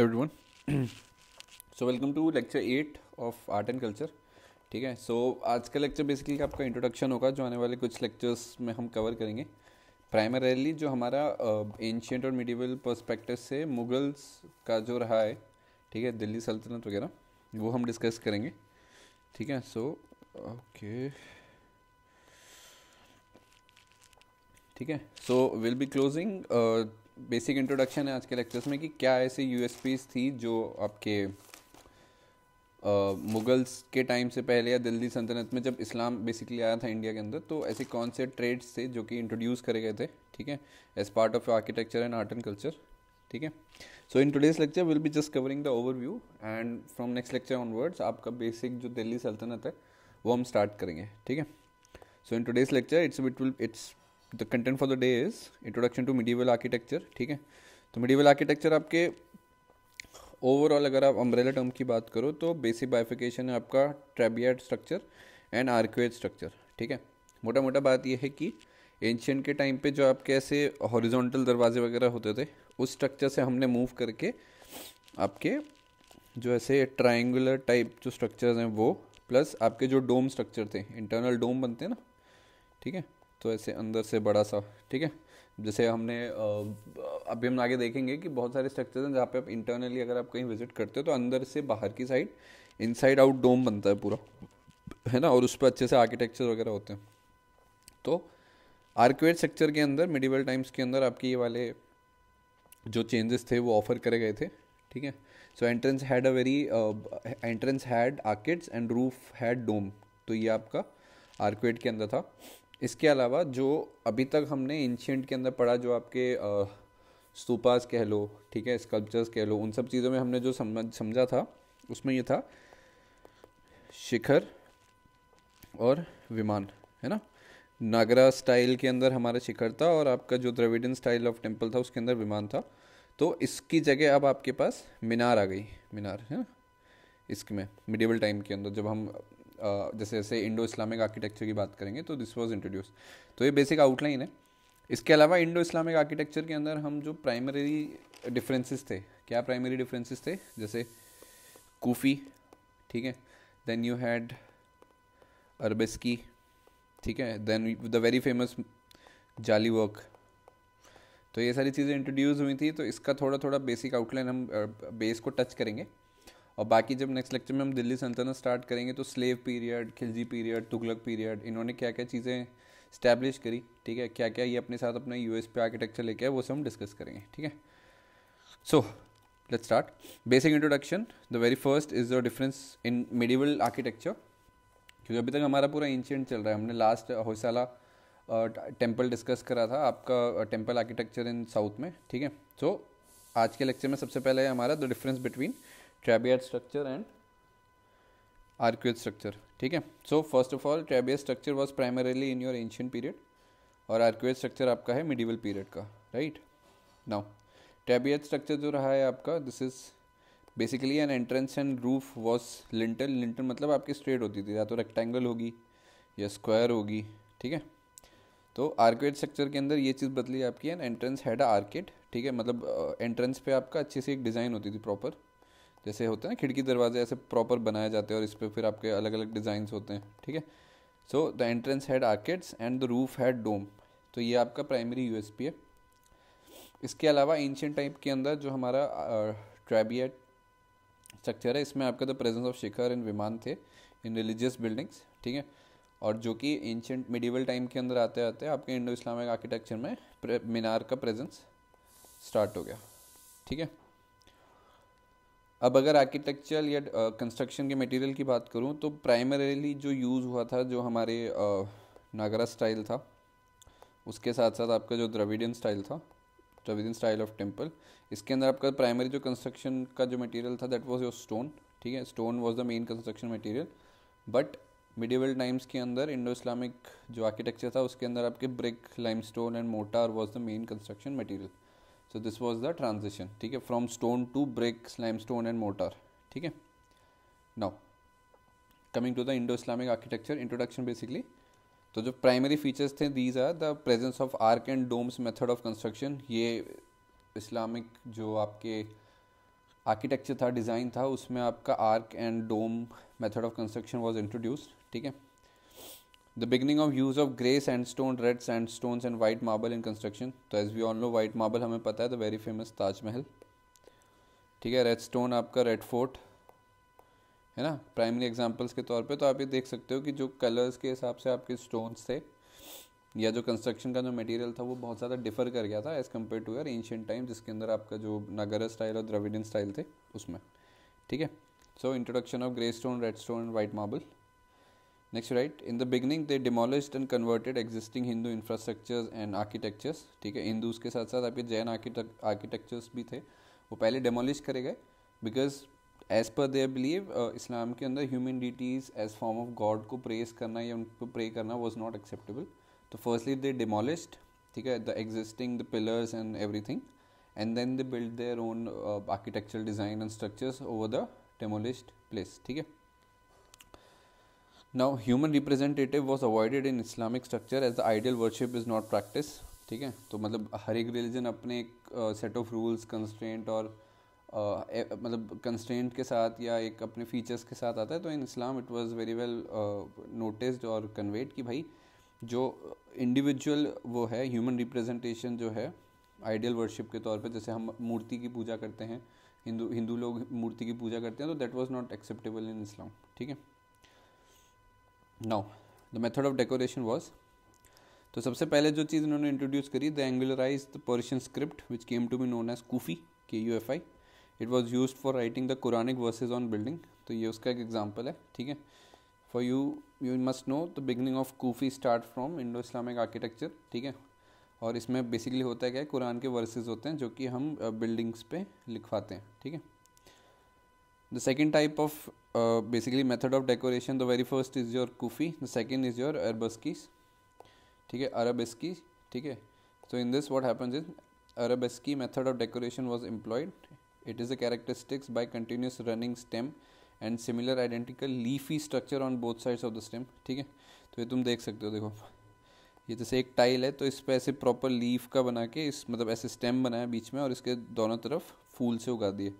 Everyone so welcome to lecture eight of art and culture ठीक है सो आज का लेक्चर बेसिकली आपका इंट्रोडक्शन होगा जो आने वाले कुछ लेक्चर्स में हम कवर करेंगे प्राइमरीली जो हमारा एंशियट uh, और मिडिवल पर्सपेक्टिव से मुगल्स का जो रहा है ठीक है दिल्ली सल्तनत वगैरह वो हम डिस्कस करेंगे ठीक है सो ओके ठीक है so will be closing basic introduction है आज के लेक्चर्स में कि क्या ऐसे यू थी जो आपके uh, मुगल्स के टाइम से पहले या दिल्ली सल्तनत में जब इस्लाम बेसिकली आया था इंडिया के अंदर तो ऐसे कौन से ट्रेड्स थे जो कि इंट्रोड्यूस करे गए थे ठीक है as part of architecture and art and culture ठीक है so in today's lecture will be just covering the overview and from next lecture onwards आपका बेसिक जो दिल्ली सल्तनत है वो हम स्टार्ट करेंगे ठीक है so in today's lecture it's it will it's the content for the day is introduction to medieval architecture ठीक है तो मिडीवल आर्किटेक्चर आपके ओवरऑल अगर आप अम्ब्रेला टर्म की बात करो तो बेसिक बाइफिकेशन है आपका trabeated structure and arcuate structure ठीक है मोटा मोटा बात यह है कि एंशियन के टाइम पे जो आपके ऐसे हॉरिजॉन्टल दरवाजे वगैरह होते थे उस स्ट्रक्चर से हमने मूव करके आपके जो ऐसे ट्राइंगुलर टाइप जो स्ट्रक्चर्स हैं वो प्लस आपके जो डोम स्ट्रक्चर थे इंटरनल डोम बनते हैं ना ठीक है तो ऐसे अंदर से बड़ा सा ठीक है जैसे हमने अभी हम आगे देखेंगे कि बहुत सारे स्ट्रक्चर्स हैं जहाँ पे आप इंटरनली अगर आप कहीं विजिट करते हो तो अंदर से बाहर की साइड इनसाइड आउट डोम बनता है पूरा है ना और उस पर अच्छे से आर्किटेक्चर वगैरह होते हैं तो आर्किवेट स्ट्रक्चर के अंदर मिडिवल टाइम्स के अंदर आपके ये वाले जो चेंजेस थे वो ऑफर करे गए थे ठीक है so entrance had a very entrance had arches and roof had dome तो ये आपका आर्किवेट के अंदर था इसके अलावा जो अभी तक हमने एंशियंट के अंदर पढ़ा जो आपके स्तूपास कह लो ठीक है स्कल्पचर्स कह लो उन सब चीज़ों में हमने जो समझ समझा था उसमें ये था शिखर और विमान है ना नागरा स्टाइल के अंदर हमारा शिखर था और आपका जो द्रविडन स्टाइल ऑफ टेम्पल था उसके अंदर विमान था तो इसकी जगह अब आपके पास मीनार आ गई मीनार है ना इसमें मिडिवल टाइम के अंदर जब हम जैसे जैसे इंडो इस्लामिक आर्किटेक्चर की बात करेंगे तो दिस वॉज इंट्रोड्यूस तो ये बेसिक आउटलाइन है इसके अलावा इंडो इस्लामिक आर्किटेक्चर के अंदर हम जो प्राइमरी डिफरेंसेस थे क्या प्राइमरी डिफरेंसेस थे जैसे कोफी ठीक है देन यू हैड अरबेस्की ठीक है then the very famous jali work तो ये सारी चीज़ें इंट्रोड्यूस हुई थी तो इसका थोड़ा थोड़ा बेसिक आउटलाइन हम बेस को टच करेंगे और बाकी जब नेक्स्ट लेक्चर में हम दिल्ली सल्तनत स्टार्ट करेंगे तो slave period Khilji period Tughlaq period इन्होंने क्या क्या चीज़ें स्टैब्लिश करी ठीक है क्या क्या ये अपने साथ अपना यू एस पे आर्किटेक्चर लेके आए वो सब हम डिस्कस करेंगे ठीक है so let's start basic introduction the very first is the difference in medieval architecture क्योंकि अभी तक हमारा पूरा एंशियंट चल रहा है हमने लास्ट होशाला टेम्पल डिस्कस करा था आपका टेम्पल आर्किटेक्चर इन साउथ में ठीक है सो आज के लेक्चर में सबसे पहले हमारा the difference between trabeated structure and arcuate structure ठीक है so first of all trabeated structure was primarily in your ancient period और आर्क्यूड स्ट्रक्चर आपका है मिडिवल पीरियड का राइट नाउ ट्रेबियाड स्ट्रक्चर जो रहा है आपका this is basically an entrance and roof was lintel lintel मतलब आपकी स्ट्रेट होती थी या तो रेक्टेंगल होगी या स्क्वायर होगी ठीक है तो आर्केड स्ट्रक्चर के अंदर ये चीज़ बदली आपकी एंड एंट्रेंस हैड आर्केड ठीक है मतलब एंट्रेंस uh, पे आपका अच्छी सी एक डिज़ाइन होती थी प्रॉपर जैसे होते हैं ना खिड़की दरवाजे ऐसे प्रॉपर बनाए जाते हैं और इस पर फिर आपके अलग अलग डिज़ाइंस होते हैं ठीक है so the entrance had arches and the roof had dome तो ये आपका प्राइमरी यू है इसके अलावा एंशियन टाइप के अंदर जो हमारा ट्रैबियट स्ट्रक्चर है इसमें आपका the presence of shikhara and vimana थे इन रिलीजियस बिल्डिंग्स ठीक है और जो कि एंशियट मिडिवल टाइम के अंदर आते आते आपके इंडो इस्लामिक आर्किटेक्चर में मीनार का प्रेजेंस स्टार्ट हो गया ठीक है अब अगर आर्किटेक्चरल या कंस्ट्रक्शन के मटेरियल की बात करूँ तो प्राइमरीली जो यूज़ हुआ था जो हमारे नागरा स्टाइल था उसके साथ साथ आपका जो द्रविडियन स्टाइल था द्रविडियन स्टाइल ऑफ टेम्पल इसके अंदर आपका प्राइमरी जो कंस्ट्रक्शन का जो मटेरियल था दैट वाज योर स्टोन ठीक है stone was the main construction material but medieval times के अंदर इंडो इस्लामिक जो आर्किटेक्चर था उसके अंदर आपके brick limestone and mortar was the main construction material so this was the transition ठीक है from stone to brick limestone and mortar ठीक है now coming to the Indo Islamic architecture introduction basically तो जो primary features थे these are the presence of arch and domes method of construction ये Islamic जो आपके architecture था design था उसमें आपका arch and dome method of construction was introduced ठीक है the beginning of use of grey sand stone red sand stone and white marble in construction तो as we all know white marble हमें पता है the very famous Taj Mahal ठीक है red stone आपका Red Fort है ना प्राइमरी एग्जाम्पल्स के तौर पर तो आप ये देख सकते हो कि जो कलर्स के हिसाब से आपके स्टोन्स थे या जो कंस्ट्रक्शन का जो मटेरियल था वो बहुत ज़्यादा डिफर कर गया था एज़ कम्पेयर टू यार एंशियंट टाइम जिसके अंदर आपका जो नागर स्टाइल और द्रविडियन स्टाइल थे उसमें ठीक है so introduction of grey stone red stone and white marble next right in the beginning they demolished and converted existing Hindu infrastructures and architectures ठीक है हिंदूज के साथ साथ आपके जैन आर्किटेक्चर्स भी थे वो पहले डिमोलिश करे गए because as per their believe Islam के अंदर human deities as form of god को प्रेस करना या उनको प्रे करना वॉज नॉट एक्सेप्टेबल तो फर्स्टली दे डिमोलिश्ड ठीक है the existing the pillars and everything and then they build their own architectural design and structures over the demolished place ठीक है now human representative was avoided in Islamic structure as the ideal worship is not practice ठीक है तो मतलब हर एक religion अपने एक set of rules constraint और मतलब कंस्टेंट के साथ या एक अपने फीचर्स के साथ आता है तो in Islam it was very well noticed और कन्वेड कि भाई जो इंडिविजुअल वो है ह्यूमन रिप्रेजेंटेशन जो है आइडियल वर्शिप के तौर पर जैसे हम मूर्ति की पूजा करते हैं हिंदू हिंदू लोग मूर्ति की पूजा करते हैं तो that was not acceptable in Islam ठीक है now the method of decoration was तो सबसे पहले जो चीज़ इन्होंने इंट्रोड्यूस करी the angularize the Persian script which came to be known as Kufi K U F I it was use for writing the Quranic verses on building तो ये उसका एक एग्जाम्पल है ठीक है for you you must know the beginning of Kufi start from Indo Islamic architecture ठीक है और इसमें बेसिकली होता है क्या है कुरान के वर्सेज होते हैं जो कि हम बिल्डिंग्स uh, पे लिखवाते हैं ठीक है the second type of basically basically of decoration the very first is is your the second is your your arabeskis ठीक है अरबेस्की ठीक है so in this what happens is arabesque method of decoration was employed it is a characteristics by continuous running stem and similar identical leafy structure on both sides of the stem ठीक है तो ये तुम देख सकते हो देखो ये जैसे एक टाइल है तो इस पर ऐसे प्रॉपर लीफ का बना के इस मतलब ऐसे स्टेम बनाया बीच में और इसके दोनों तरफ फूल से उगा दिए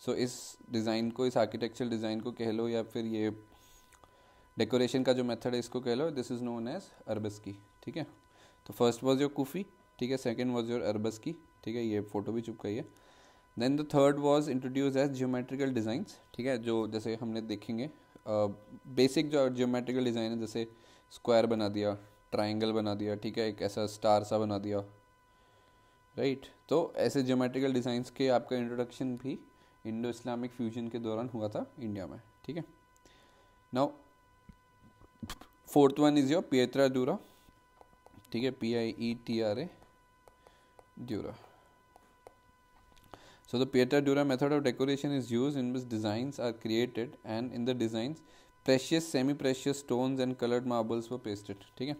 सो so, इस डिज़ाइन को इस आर्किटेक्चरल डिज़ाइन को कह लो या फिर ये डेकोरेशन का जो मेथड है इसको कह लो this is known as arabesque ठीक है तो फर्स्ट वॉज योर कूफ़ी ठीक है सेकेंड वॉज योर अरबस की ठीक है ये फ़ोटो भी चुपकाई है then the third was introduce as geometrical designs ठीक है जो जैसे हमने देखेंगे बेसिक जो जियोमेट्रिकल डिज़ाइन है जैसे स्क्वायर बना दिया ट्राइंगल बना दिया ठीक है एक ऐसा स्टार सा बना दिया राइट right? तो ऐसे ज्योमेट्रिकल डिज़ाइंस के आपका इंट्रोडक्शन भी इंडो इस्लामिक फ्यूजन के दौरान हुआ था इंडिया में ठीक है now fourth one is your pietra dura ठीक है P I E T R A dura so the pietra dura method of decoration is use in miss designs are created and in the designs precious semi precious stones and coloured marbles वो pasted ठीक है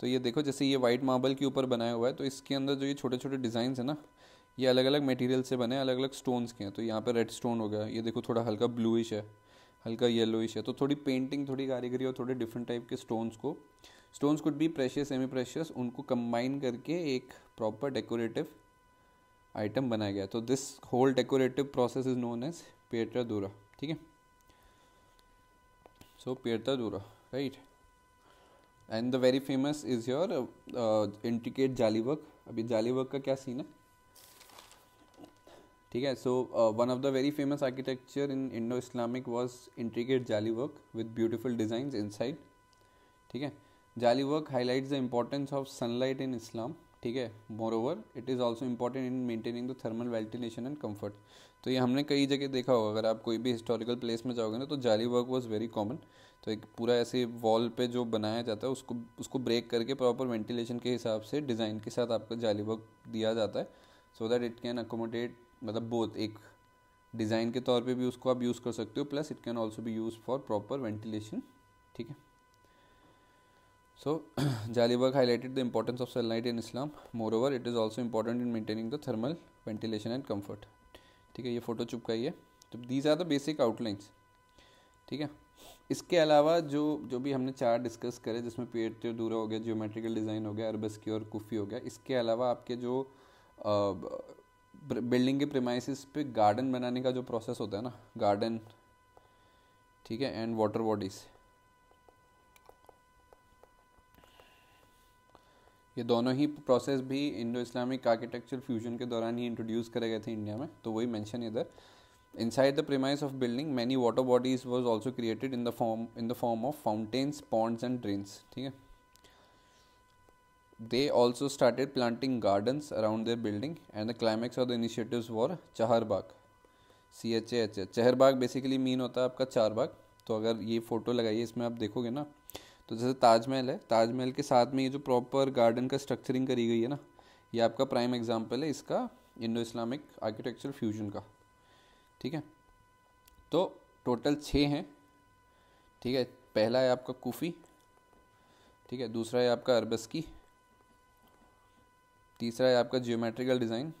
तो ये देखो जैसे ये white marble के ऊपर बनाया हुआ है तो इसके अंदर जो ये छोटे छोटे डिजाइन है ना ये अलग अलग मटेरियल से बने अलग अलग स्टोन्स के हैं तो यहाँ पर रेड स्टोन हो गया ये देखो थोड़ा हल्का ब्लूइश है हल्का येलोइश है तो थोड़ी पेंटिंग थोड़ी कारीगरी और थोड़े डिफरेंट टाइप के स्टोन्स को stones could be precious semi precious उनको कंबाइन करके एक प्रॉपर डेकोरेटिव आइटम बनाया गया तो this whole decorative process is known as pietra dura ठीक है सो pietra dura right and the very famous is your intricate jali work अभी जालीवर्क का क्या सीन है ठीक है so one of the very famous architecture in Indo Islamic was intricate jali work with beautiful designs side ठीक है jali work highlight the importance of sunlight in Islam ठीक है moreover it is also important in maintaining the thermal ventilation and comfort तो ये हमने कई जगह देखा होगा अगर आप कोई भी हिस्टोरिकल प्लेस में जाओगे ना तो जाली वर्क वॉज वेरी कॉमन तो एक पूरा ऐसे वॉल पे जो बनाया जाता है उसको उसको ब्रेक करके प्रॉपर वेंटिलेशन के हिसाब से डिज़ाइन के साथ आपका जाली वर्क दिया जाता है so that it can accommodate मतलब बोथ एक डिज़ाइन के तौर पे भी उसको आप यूज़ कर सकते हो plus it can also be use for proper ventilation ठीक है सो जालीबर्ग highlighted the importance of sunlight in Islam moreover it is also important in maintaining the thermal ventilation and comfort ठीक है ये photo है तो these are the basic outlines ठीक है इसके अलावा जो जो भी हमने चार डिस्कस करे जिसमें पेड़ तो दूरा हो गया जियोमेट्रिकल डिज़ाइन हो गया अरबस्की और कुफ़ी हो गया इसके अलावा आपके जो बिल्डिंग के प्रेमाइसिस पे गार्डन बनाने का जो प्रोसेस होता है ना गार्डन ठीक है एंड वाटर बॉडीज़ ये दोनों ही प्रोसेस भी इंडो इस्लामिक आर्किटेक्चर फ्यूजन के दौरान ही इंट्रोड्यूस करे गए थे इंडिया में तो वही मेंशन इधर inside the premise of building many water bodies was also created in the form in the form of fountains ponds and drains ठीक है They also started planting gardens around their building, and the climax of the initiatives were Chaharbagh. C H A H A चहरबाग basically mean होता है आपका चारबाग तो अगर ये photo लगाइए इसमें आप देखोगे ना तो जैसे ताजमहल है ताजमहल के साथ में ये जो प्रॉपर गार्डन का स्ट्रक्चरिंग करी गई है ना ये आपका प्राइम एग्जाम्पल है इसका इंडो इस्लामिक आर्किटेक्चर फ्यूजन का ठीक है तो टोटल छः हैं ठीक है पहला है आपका कोफ़ी ठीक है दूसरा है आपका अरबस्की तीसरा है आपका जियोमेट्रिकल डिज़ाइन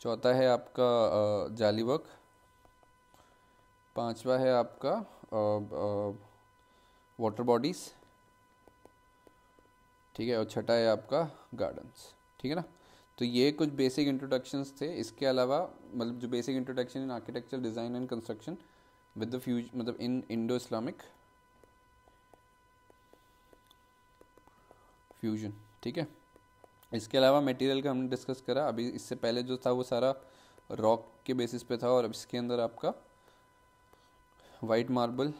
चौथा है आपका जाली वर्क पांचवा है आपका वाटर बॉडीज़ ठीक है और छठा है आपका गार्डन्स ठीक है ना तो ये कुछ बेसिक इंट्रोडक्शंस थे इसके अलावा मतलब जो basic introduction in architecture design and construction with the fuse मतलब इन इंडो इस्लामिक फ्यूजन ठीक है इसके अलावा मटेरियल का हमने डिस्कस करा अभी इससे पहले जो था वो सारा रॉक के बेसिस पे था और अब इसके अंदर आपका वाइट मार्बल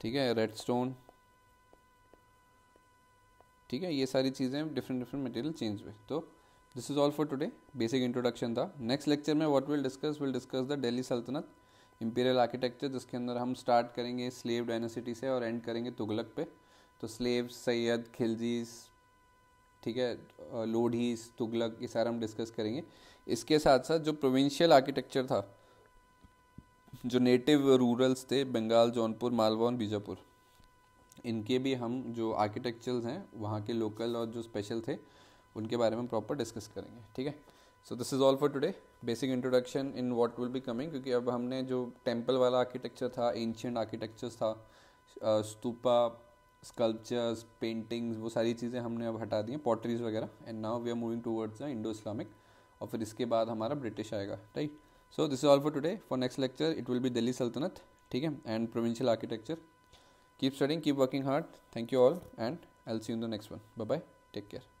ठीक है रेड स्टोन ठीक है ये सारी चीज़ें डिफरेंट डिफरेंट मटेरियल चेंज हुए तो this is all for today basic introduction था नेक्स्ट लेक्चर में what will discuss will discuss the Delhi सल्तनत इम्पीरियल आर्किटेक्चर जिसके अंदर हम स्टार्ट करेंगे स्लेव डायनासिटी से और एंड करेंगे तुगलक पे तो स्लेव्स सैयद खिलजीज ठीक है लोढ़ीस तुगलक ये सारा हम डिस्कस करेंगे इसके साथ साथ जो प्रोविंशियल आर्किटेक्चर था जो नेटिव रूरल्स थे बंगाल जौनपुर मालवा और बीजापुर इनके भी हम जो आर्किटेक्चर्स हैं वहाँ के लोकल और जो स्पेशल थे उनके बारे में प्रॉपर डिस्कस करेंगे ठीक है so this is all for today basic introduction in what will be coming क्योंकि अब हमने जो टेम्पल वाला आर्किटेक्चर था एंशियंट आर्किटेक्चर था स्तूपा स्कल्पचर्स पेंटिंग्स वो सारी चीज़ें हमने अब हटा दी हैं पॉटरीज वगैरह and now we are moving towards the Indo Islamic और फिर इसके बाद हमारा ब्रिटिश आएगा right so this is all for today for next lecture it will be Delhi सल्तनत ठीक है and provincial architecture keep studying keep working hard thank you all and I see in the next one bye bye take care